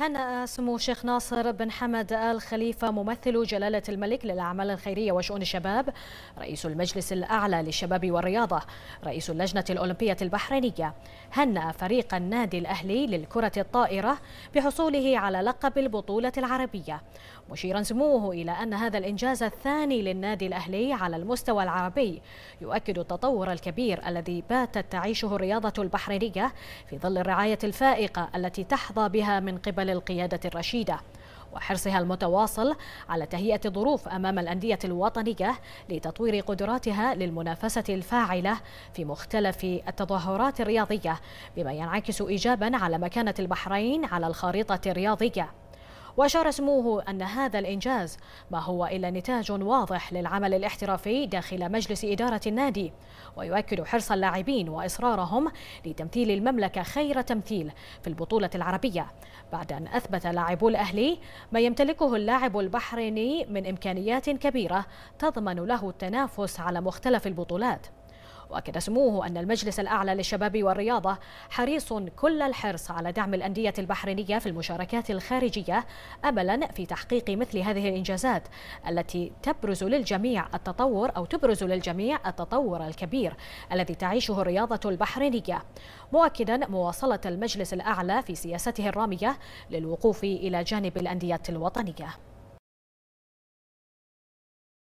هنأ سمو الشيخ ناصر بن حمد آل خليفة ممثل جلالة الملك للأعمال الخيرية وشؤون الشباب رئيس المجلس الأعلى للشباب والرياضة رئيس اللجنة الأولمبية البحرينية هنأ فريق النادي الأهلي للكرة الطائرة بحصوله على لقب البطولة العربية مشيرا سموه إلى أن هذا الإنجاز الثاني للنادي الأهلي على المستوى العربي يؤكد التطور الكبير الذي باتت تعيشه الرياضة البحرينية في ظل الرعاية الفائقة التي تحظى بها من قبل للقيادة الرشيدة وحرصها المتواصل على تهيئة الظروف أمام الأندية الوطنية لتطوير قدراتها للمنافسة الفاعلة في مختلف التظاهرات الرياضية بما ينعكس إيجابا على مكانة البحرين على الخريطة الرياضية وأشار سموه أن هذا الإنجاز ما هو إلا نتاج واضح للعمل الاحترافي داخل مجلس إدارة النادي ويؤكد حرص اللاعبين وإصرارهم لتمثيل المملكة خير تمثيل في البطولة العربية بعد أن أثبت لاعبو الأهلي ما يمتلكه اللاعب البحريني من إمكانيات كبيرة تضمن له التنافس على مختلف البطولات واكد سموه ان المجلس الاعلى للشباب والرياضه حريص كل الحرص على دعم الانديه البحرينيه في المشاركات الخارجيه املا في تحقيق مثل هذه الانجازات التي تبرز للجميع التطور او تبرز للجميع التطور الكبير الذي تعيشه الرياضه البحرينيه مؤكدا مواصله المجلس الاعلى في سياسته الراميه للوقوف الى جانب الانديه الوطنيه